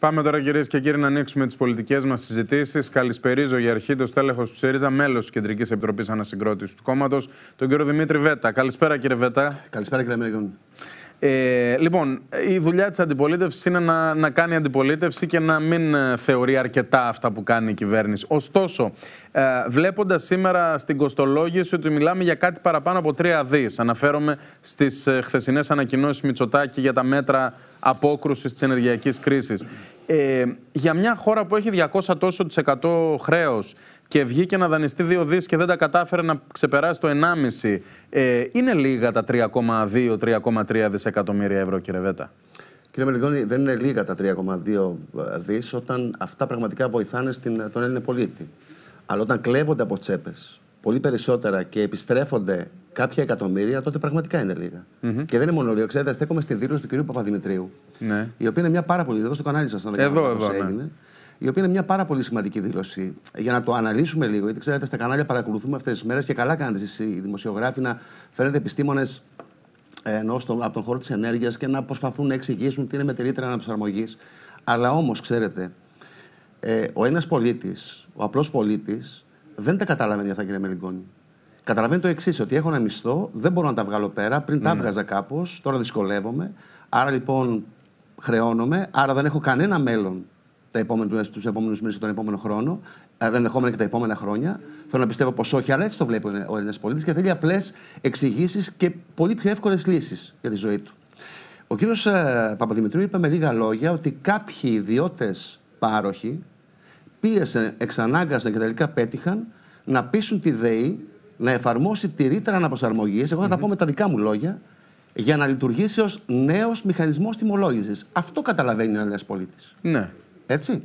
Πάμε τώρα κυρίες και κύριοι να ανοίξουμε τις πολιτικές μας συζητήσεις. Καλησπερίζω για αρχή το στέλεχος του ΣΥΡΙΖΑ, μέλος της Κεντρικής Επιτροπής Ανασυγκρότησης του κόμματος, τον κύριο Δημήτρη Βέτα. Καλησπέρα κύριε Βέτα. Καλησπέρα κύριε Μελγιόν. Ε, λοιπόν, η δουλειά της αντιπολίτευσης είναι να, να κάνει αντιπολίτευση και να μην ε, θεωρεί αρκετά αυτά που κάνει η κυβέρνηση. Ωστόσο, ε, βλέποντας σήμερα στην κοστολόγηση ότι μιλάμε για κάτι παραπάνω από τρία δις, αναφέρομαι στις ε, χθεσινές ανακοινώσεις Μητσοτάκη για τα μέτρα απόκρουσης της ενεργειακής κρίσης, Ε, για μια χώρα που έχει 200 τόσο χρέος, και βγήκε να δανειστεί δύο δις και δεν τα κατάφερε να ξεπεράσει το 1,5. Ε, είναι λίγα τα 3,2-3,3 δισεκατομμύρια ευρώ, κύριε Βέτα. Κύριε Μελιγόνη, δεν είναι λίγα τα 3,2 ε, δις όταν αυτά πραγματικά βοηθάνε στην, ε, τον πολίτη. Αλλά όταν κλέβονται από τσέπες πολύ περισσότερα και επιστρέφονται κάποια εκατομμύρια, τότε πραγματικά είναι λίγα. Mm Και δεν είναι μόνο λίγα, Ξέρετε, στέκομαι στη δήλωση του κυρίου Παπαδημητρίου, ναι. η οποία είναι μια πάρα πολύ. Εδώ στο κανάλι σας, αν Εδώ, εδώ, ναι η οποία είναι μια πάρα πολύ σημαντική δήλωση. Για να το αναλύσουμε λίγο, γιατί ξέρετε, στα κανάλια παρακολουθούμε αυτές τις μέρες και καλά κάνετε εσείς οι δημοσιογράφοι να φέρνετε επιστήμονες ε, ενώ από τον χώρο της ενέργειας και να προσπαθούν να εξηγήσουν τι είναι με τη ρήτρα Αλλά όμως, ξέρετε, ε, ο ένας πολίτης, ο απλός πολίτης, δεν τα καταλαβαίνει αυτά, κύριε Μελιγκόνη. Καταλαβαίνει το εξής, ότι έχω ένα μισθό, δεν μπορώ να τα βγάλω πέρα. Πριν mm. τα ναι. βγάζα κάπως, τώρα δυσκολεύομαι. Άρα λοιπόν χρεώνομαι, άρα δεν έχω κανένα μέλλον τα τους επόμενους μήνες και τον επόμενο χρόνο, ε, ενδεχόμενα και τα επόμενα χρόνια. Θέλω να πιστεύω πως όχι, αλλά έτσι το βλέπει ο Έλληνα πολίτης και θέλει απλές εξηγήσεις και πολύ πιο εύκολες λύσεις για τη ζωή του. Ο κύριος ε, Παπαδημητρίου είπε με λίγα λόγια ότι κάποιοι ιδιώτες πάροχοι πίεσαν, εξανάγκασαν και τελικά πέτυχαν να πείσουν τη ΔΕΗ να εφαρμόσει τη ρήτρα αναπροσαρμογής. Εγώ θα τα πω με τα δικά μου λόγια για να λειτουργήσει ως νέος μηχανισμός τιμολόγησης. Αυτό καταλαβαίνει ο Ελληνικό πολίτης. Ναι. Έτσι.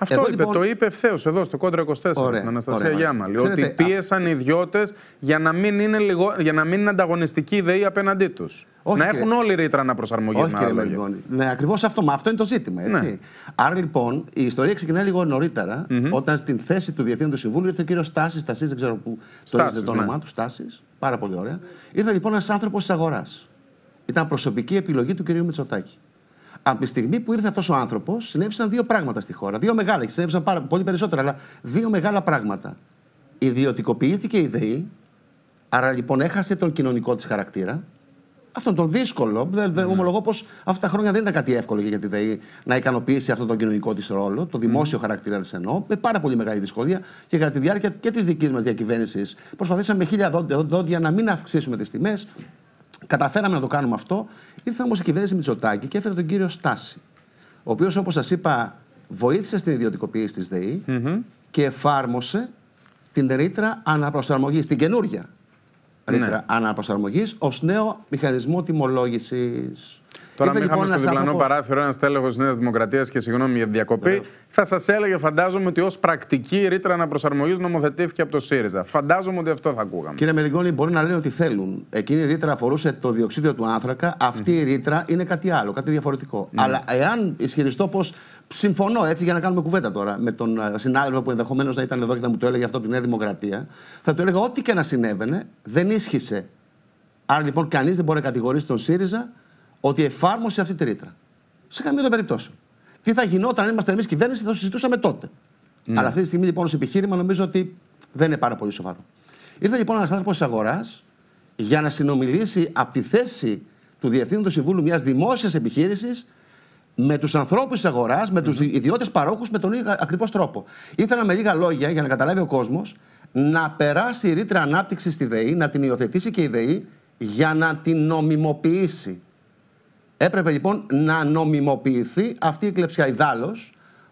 Αυτό εδώ, είπε, λοιπόν- το είπε ευθέως εδώ στο κόντρα 24 ωραία, στην Αναστασία ωραία, Γιάμαλη. ότι πίεσαν οι ιδιώτες για, να μην είναι λιγο... για να μην είναι ανταγωνιστική η ΔΕΗ απέναντί τους. Να έχουν όλοι ρήτρα να προσαρμογεί Όχι, κύριε Μελγόνη. Ναι, ακριβώς αυτό. Μα αυτό είναι το ζήτημα. Έτσι. Ναι. Άρα λοιπόν η ιστορία ξεκινάει λίγο νωρίτερα, όταν στην θέση του Διευθύνου του Συμβούλου ήρθε ο κύριος Στάσης. Στάση, δεν ξέρω πού στο το ναι. όνομά του. Στάσης. Πάρα πολύ ωραία. Ήρθε λοιπόν ένας άνθρωπος της αγοράς. Ήταν προσωπική επιλογή του κυρίου Μητσοτάκη. Από τη στιγμή που ήρθε αυτός ο άνθρωπος, συνέβησαν δύο πράγματα στη χώρα. Δύο μεγάλα, και συνέβησαν πάρα, πολύ περισσότερα, αλλά δύο μεγάλα πράγματα. Ιδιωτικοποιήθηκε η ΔΕΗ, άρα λοιπόν έχασε τον κοινωνικό της χαρακτήρα. Αυτό τον δύσκολο. Ναι. Ομολογώ πως αυτά τα χρόνια δεν ήταν κάτι εύκολο για τη ΔΕΗ να ικανοποιήσει αυτόν τον κοινωνικό της ρόλο, το δημόσιο ναι. χαρακτήρα της εννοώ, με πάρα πολύ μεγάλη δυσκολία και κατά τη διάρκεια και της δικής μας διακυβέρνησης προσπαθήσαμε με χίλια δόντια να μην αυξήσουμε τις τιμές, Καταφέραμε να το κάνουμε αυτό. Ήρθε όμως η κυβέρνηση Μητσοτάκη και έφερε τον κύριο Στάση, ο οποίος, όπως σας είπα, βοήθησε στην ιδιωτικοποίηση της ΔΕΗ και εφάρμοσε την ρήτρα αναπροσαρμογής, την καινούργια ρήτρα ναι. αναπροσαρμογής αναπροσαρμογή, ως νέο μηχανισμό τιμολόγησης. Τώρα, αν είχαμε λοιπόν στο διπλανό παράθυρο ένας τέλεχος Νέας Δημοκρατίας και συγγνώμη για διακοπή, Βεβαίως. θα σας έλεγε, φαντάζομαι, ότι ως πρακτική ρήτρα αναπροσαρμογής νομοθετήθηκε από το ΣΥΡΙΖΑ. Φαντάζομαι ότι αυτό θα ακούγαμε. Κύριε Μελιγκόνη, μπορεί να λένε ότι θέλουν. Εκείνη η ρήτρα αφορούσε το διοξίδιο του άνθρακα. Αυτή mm. η ρήτρα είναι κάτι άλλο, κάτι διαφορετικό. Mm. Αλλά εάν ισχυριστώ πως. Συμφωνώ έτσι για να κάνουμε κουβέντα τώρα με τον ε, συνάδελφο που ενδεχομένως να ήταν εδώ και θα μου το έλεγε αυτό από τη Νέα Δημοκρατία. Θα του έλεγα ό,τι και να συνέβαινε δεν ίσχυσε. Άρα λοιπόν κανείς δεν μπορεί να κατηγορήσει τον ΣΥΡΙΖΑ ότι εφάρμοσε αυτή τη ρήτρα. Σε καμία των περιπτώσεων. Τι θα γινόταν αν ήμασταν εμείς κυβέρνηση, θα το συζητούσαμε τότε. Ναι. Αλλά αυτή τη στιγμή λοιπόν ως επιχείρημα νομίζω ότι δεν είναι πάρα πολύ σοβαρό. Ήρθε λοιπόν ένας άνθρωπος της αγοράς για να συνομιλήσει από τη θέση του του Συμβούλου μιας δημόσιας επιχείρησης με τους ανθρώπους της αγοράς, με τους mm -hmm. Ναι. ιδιώτες παρόχους με τον ίδιο ακριβώς τρόπο. Ήθελα με λίγα λόγια για να καταλάβει ο κόσμος να περάσει η ρήτρα ανάπτυξης στη ΔΕΗ, να την υιοθετήσει και η ΔΕΗ για να την νομιμοποιήσει. Έπρεπε λοιπόν να νομιμοποιηθεί αυτή η κλεψιά. Ιδάλω,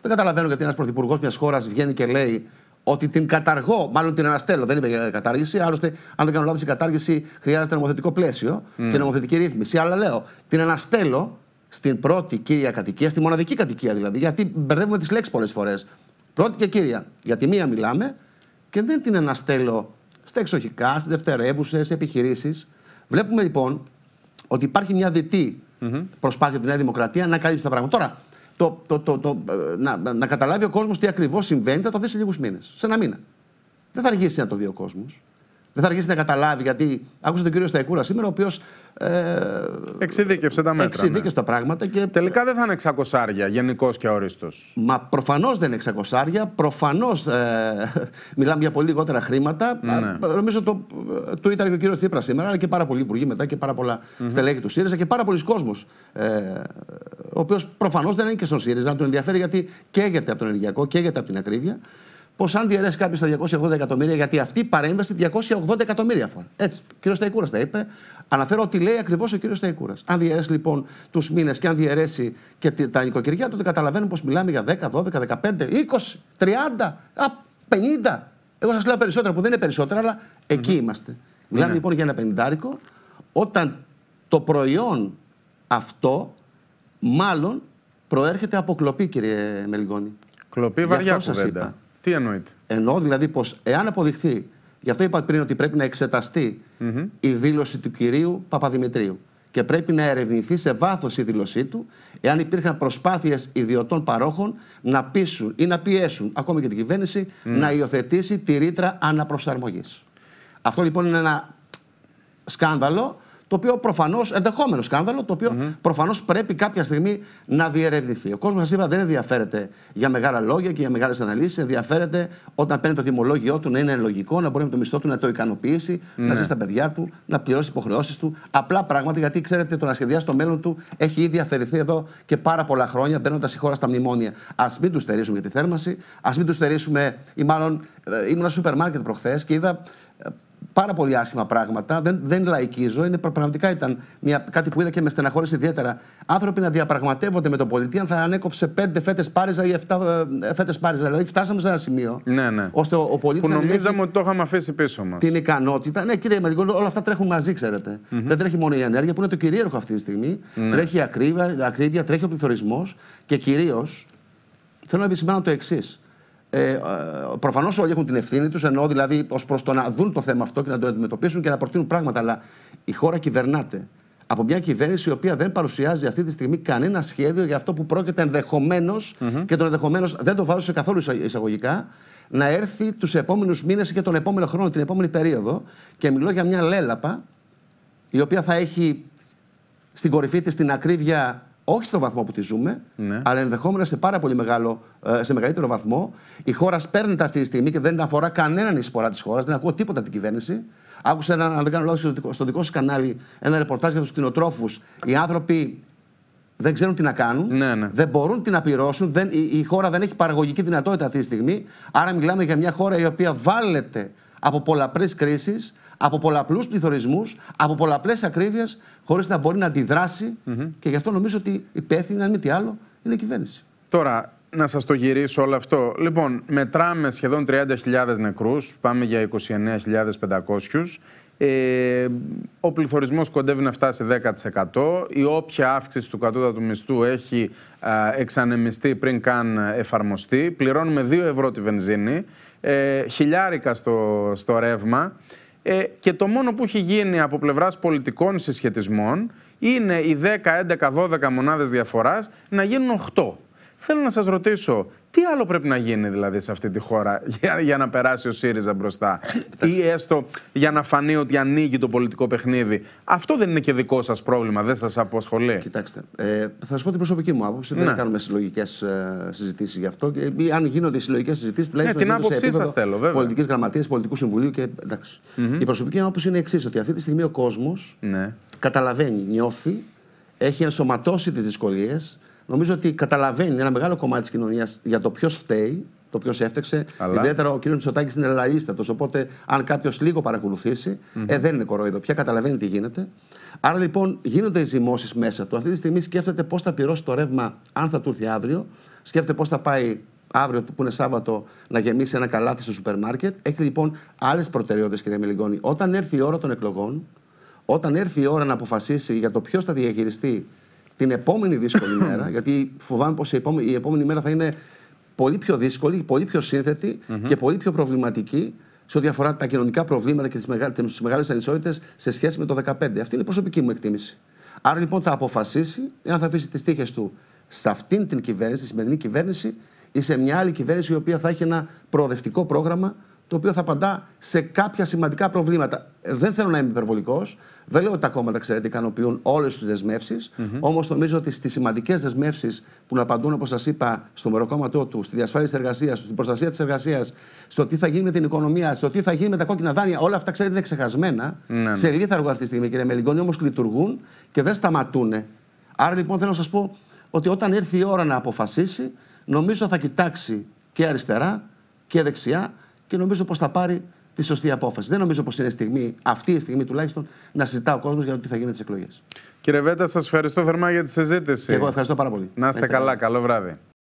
δεν καταλαβαίνω γιατί ένας πρωθυπουργός μιας χώρας βγαίνει και λέει ότι την καταργώ, μάλλον την αναστέλω. Δεν είπε για κατάργηση. Άλλωστε, αν δεν κάνω λάθος, η κατάργηση χρειάζεται νομοθετικό πλαίσιο mm. και νομοθετική ρύθμιση. Αλλά λέω, την αναστέλω στην πρώτη κύρια κατοικία, στη μοναδική κατοικία δηλαδή, γιατί μπερδεύουμε τις λέξεις πολλές φορές. Πρώτη και κύρια. Για τη μία μιλάμε και δεν την αναστέλω στα εξοχικά, στις δευτερεύουσες, επιχειρήσεις. Βλέπουμε λοιπόν ότι υπάρχει μια δυτή mm-hmm. προσπάθεια τη Νέα Δημοκρατία να καλύψει τα πράγματα. Τώρα, το, ε, να, να καταλάβει ο κόσμος τι ακριβώς συμβαίνει θα το δει σε λίγους μήνες. Σε ένα μήνα. Δεν θα αργήσει να το δει ο κόσμος. Δεν θα αρχίσει να καταλάβει, γιατί άκουσα τον κύριο Σταϊκούρα σήμερα, ο οποίος. Ε, εξειδίκευσε τα μέτρα. Εξειδίκευσε ναι. πράγματα. Και... Τελικά δεν θα είναι 600 άρια, γενικώ και ορίστο. Μα προφανώς δεν είναι 600 άρια. Προφανώς ε, μιλάμε για πολύ λιγότερα χρήματα. Ναι. Νομίζω το, ε, το ήταν και ο κύριος Τσίπρας σήμερα, αλλά και πάρα πολλοί υπουργοί μετά και πάρα πολλά mm-hmm. στελέχη του ΣΥΡΙΖΑ και πάρα πολλοί κόσμοι. Ε, ο οποίος προφανώς δεν είναι και στον ΣΥΡΙΖΑ, να τον ενδιαφέρει γιατί καίγεται από τον ενεργειακό, καίγεται από την ακρίβεια πως αν διαιρέσει κάποιος τα 280 εκατομμύρια, γιατί αυτή παρέμβαση 280 εκατομμύρια φορά. Έτσι. Ο κύριος Σταϊκούρας τα είπε. Αναφέρω ότι λέει ακριβώς ο κύριος Σταϊκούρας. Αν διαιρέσει λοιπόν τους μήνες και αν διαιρέσει και τα νοικοκυριά, τότε καταλαβαίνουμε πως μιλάμε για 10, 12, 15, 20, 30, 50. Εγώ σας λέω περισσότερα που δεν είναι περισσότερα, αλλά εκεί είμαστε. Μιλάμε ναι. λοιπόν για ένα πενιντάρικο όταν το προϊόν αυτό μάλλον προέρχεται από κλοπή, κύριε Μελγόνη. Κλοπή βαριά κουβέντα. Τι εννοείται. Εννοώ δηλαδή πως εάν αποδειχθεί, γι' αυτό είπα πριν ότι πρέπει να εξεταστει η δήλωση του κυρίου Παπαδημητρίου και πρέπει να ερευνηθεί σε βάθος η δήλωσή του, εάν υπήρχαν προσπάθειες ιδιωτών παρόχων να πείσουν ή να πιέσουν ακόμη και την κυβέρνηση να υιοθετήσει τη ρήτρα αναπροσαρμογής. Αυτό λοιπόν είναι ένα σκάνδαλο το οποίο προφανώς, ενδεχόμενο σκάνδαλο, το οποίο προφανώς πρέπει κάποια στιγμή να διερευνηθεί. Ο κόσμος, σα είπα, δεν ενδιαφέρεται για μεγάλα λόγια και για μεγάλες αναλύσεις. Ενδιαφέρεται όταν παίρνει το τιμολόγιο του να είναι λογικό, να μπορεί με το μισθό του να το ικανοποιησει να ναι. ζει στα παιδιά του, να πληρώσει υποχρεώσεις του. Απλά πράγματα γιατί ξέρετε, το να σχεδιάσει το μέλλον του έχει ήδη αφαιρεθεί εδώ και πάρα πολλά χρόνια μπαίνοντας η χώρα στα μνημόνια. Ας μην τους στερήσουμε για τη θέρμανση, ας μην τους στερήσουμε, ή μάλλον ε, ήμουν σούπερ μάρκετ προχθές και είδα πάρα πολύ άσχημα πράγματα. Δεν, δεν λαϊκίζω. Είναι, πραγματικά ήταν μια, κάτι που είδα και με στεναχώρησε ιδιαίτερα. Άνθρωποι να διαπραγματεύονται με τον πολιτή αν θα ανέκοψε πέντε φέτες πάριζα ή ενέργεια φέτες πάριζα. Δηλαδή, φτάσαμε σε ένα σημείο ναι, ναι. ώστε ο, ο πολίτης. Που νομίζαμε ότι το είχαμε αφήσει πίσω μας. Την ικανότητα. Ναι, κύριε Μερικό, όλα αυτά τρέχουν μαζί, ξέρετε. Δεν τρέχει μόνο η ενέργεια που είναι το κυρίαρχο αυτή τη στιγμή. Ναι. Τρέχει η ακρίβεια, ακρίβεια, τρέχει ο πληθωρισμός και κυρίως θέλω να επισημάνω το εξής. Ε, ε Προφανώς όλοι έχουν την ευθύνη τους, εννοώ δηλαδή ως προς το να δουν το θέμα αυτό και να το αντιμετωπίσουν και να προτείνουν πράγματα. Αλλά η χώρα κυβερνάται από μια κυβέρνηση η οποία δεν παρουσιάζει αυτή τη στιγμή κανένα σχέδιο για αυτό που πρόκειται ενδεχομένως και το ενδεχομένως δεν το βάζω σε καθόλου εισαγωγικά να έρθει τους επόμενους μήνες και τον επόμενο χρόνο, την επόμενη περίοδο. Και μιλώ για μια λέλαπα η οποία θα έχει στην κορυφή της την ακρίβεια όχι στον βαθμό που τη ζούμε, ναι. αλλά ενδεχόμενα σε πάρα πολύ μεγάλο, ε, σε μεγαλύτερο βαθμό. Η χώρα σπέρνεται αυτή τη στιγμή και δεν αφορά κανέναν η σπορά της χώρας, δεν ακούω τίποτα από την κυβέρνηση. Άκουσα, ένα, αν δεν κάνω λάθος, στο δικό σου κανάλι ένα ρεπορτάζ για τους κτηνοτρόφους. Οι άνθρωποι δεν ξέρουν τι να κάνουν, ναι, ναι. δεν μπορούν τι να πληρώσουν, δεν, η, η χώρα δεν έχει παραγωγική δυνατότητα αυτή τη στιγμή. Άρα, μιλάμε για μια χώρα η οποία βάλεται από πολλαπλές κρίσεις από πολλαπλούς πληθωρισμούς, από πολλαπλές ακρίβειες, χωρίς να μπορεί να αντιδράσει. Και γι' αυτό νομίζω ότι υπεύθυνη, αν μη τι άλλο, είναι η κυβέρνηση. Τώρα, να σας το γυρίσω όλο αυτό. Λοιπόν, μετράμε σχεδόν 30.000 νεκρούς, πάμε για 29.500. Ε, ο πληθωρισμός κοντεύει να φτάσει 10%. Η όποια αύξηση του κατώτατου μισθού έχει εξανεμιστεί πριν καν εφαρμοστεί. Πληρώνουμε 2 ευρώ τη βενζίνη, ε, χιλιάρικα στο, στο ρεύμα. Ε, και το μόνο που έχει γίνει από πλευράς πολιτικών συσχετισμών είναι οι 10, 11, 12 μονάδες διαφοράς να γίνουν 8. Θέλω να σας ρωτήσω, τι άλλο πρέπει να γίνει δηλαδή σε αυτή τη χώρα για, να περάσει ο ΣΥΡΙΖΑ μπροστά, ή έστω για να φανεί ότι ανοίγει το πολιτικό παιχνίδι. Αυτό δεν είναι και δικό σας πρόβλημα, δεν σας αποσχολεί. Κοιτάξτε, ε, θα σα πω την προσωπική μου άποψη. Δεν ναι. κάνουμε συλλογικές ε, συζητήσεις γι' αυτό. Και, αν γίνονται συλλογικές συζητήσεις, τουλάχιστον. Ναι, την άποψή σας θέλω, βέβαια. Πολιτικής γραμματείας, πολιτικού συμβουλίου και εντάξει. Η προσωπική μου άποψη είναι εξής, ότι αυτή τη στιγμή ο κόσμος ναι. καταλαβαίνει, νιώθει, έχει ενσωματώσει τις δυσκολίες νομίζω ότι καταλαβαίνει ένα μεγάλο κομμάτι της κοινωνίας για το ποιος φταίει, το ποιος έφταξε. Αλλά... Ιδιαίτερα ο κ. Μητσοτάκης είναι λαίστατο. Οπότε, αν κάποιος λίγο παρακολουθήσει, mm-hmm. ε, δεν είναι κοροϊδό. Πια καταλαβαίνει τι γίνεται. Άρα λοιπόν γίνονται οι ζυμώσεις μέσα του. Αυτή τη στιγμή σκέφτεται πώς θα πληρώσει το ρεύμα, αν θα του έρθει αύριο. Σκέφτεται πώς θα πάει αύριο, που είναι Σάββατο, να γεμίσει ένα καλάθι στο σούπερ μάρκετ. Έχει λοιπόν άλλες προτεραιότητες, κυρία Μελιγκόνη. Όταν έρθει η ώρα των εκλογών, όταν έρθει η ώρα να αποφασίσει για το ποιος θα διαχειριστεί την επόμενη δύσκολη μέρα, γιατί φοβάμαι πως η, επόμενη, η επόμενη μέρα θα είναι πολύ πιο δύσκολη, πολύ πιο συνθετη και πολύ πιο προβληματική σε ό,τι αφορά τα κοινωνικά προβλήματα και τις μεγάλες ανισότητες σε σχέση με το 2015. Αυτή είναι η προσωπική μου εκτίμηση. Άρα λοιπόν θα αποφασίσει εάν θα αφήσει τις τύχες του σε αυτήν την κυβέρνηση, τη σημερινή κυβέρνηση, ή σε μια άλλη κυβέρνηση η οποία θα έχει ένα προοδευτικό πρόγραμμα το οποίο θα απαντά σε κάποια σημαντικά προβλήματα. Δεν θέλω να είμαι υπερβολικός. Δεν λέω ότι τα κόμματα, ξέρετε, ικανοποιούν όλες τις δεσμεύσεις. Mm -hmm. Όμως νομίζω ότι στις σημαντικές δεσμεύσεις που να απαντούν, όπως σας είπα, στο μεροκόμματό του, στη διασφάλιση της εργασίας, στην προστασία της εργασίας, στο τι θα γίνει με την οικονομία, στο τι θα γίνει με τα κόκκινα δάνεια, όλα αυτά, ξέρετε, είναι ξεχασμένα. Mm -hmm. Σε λίθαργο αυτή τη στιγμή, κύριε Μελιγκόνη, όμως λειτουργούν και δεν σταματούν. Άρα λοιπόν θέλω να σας πω ότι όταν έρθει η ώρα να αποφασίσει, νομίζω θα κοιτάξει και αριστερά και δεξιά και νομίζω πως θα πάρει τη σωστή απόφαση. Δεν νομίζω πως είναι στιγμή, αυτή η στιγμή τουλάχιστον, να συζητά ο κόσμος για το τι θα γίνει τις εκλογές. Κύριε Βέτα, σας ευχαριστώ θερμά για τη συζήτηση. εγώ ευχαριστώ πάρα πολύ. Να είστε, καλά. Καλό βράδυ.